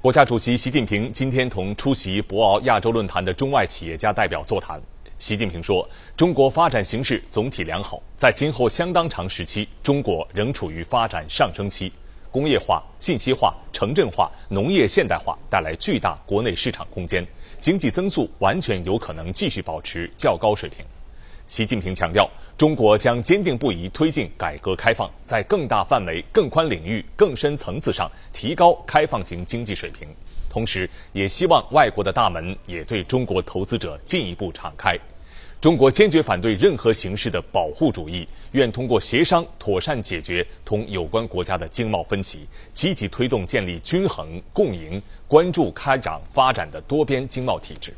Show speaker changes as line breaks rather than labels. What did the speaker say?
国家主席习近平今天同出席博鳌亚洲论坛的中外企业家代表座谈。习近平说：“中国发展形势总体良好，在今后相当长时期，中国仍处于发展上升期。工业化、信息化、城镇化、农业现代化带来巨大国内市场空间，经济增速完全有可能继续保持较高水平。”习近平强调，中国将坚定不移推进改革开放，在更大范围、更宽领域、更深层次上提高开放型经济水平，同时也希望外国的大门也对中国投资者进一步敞开。中国坚决反对任何形式的保护主义，愿通过协商妥善解决同有关国家的经贸分歧，积极推动建立均衡、共赢、关注、开展、发展的多边经贸体制。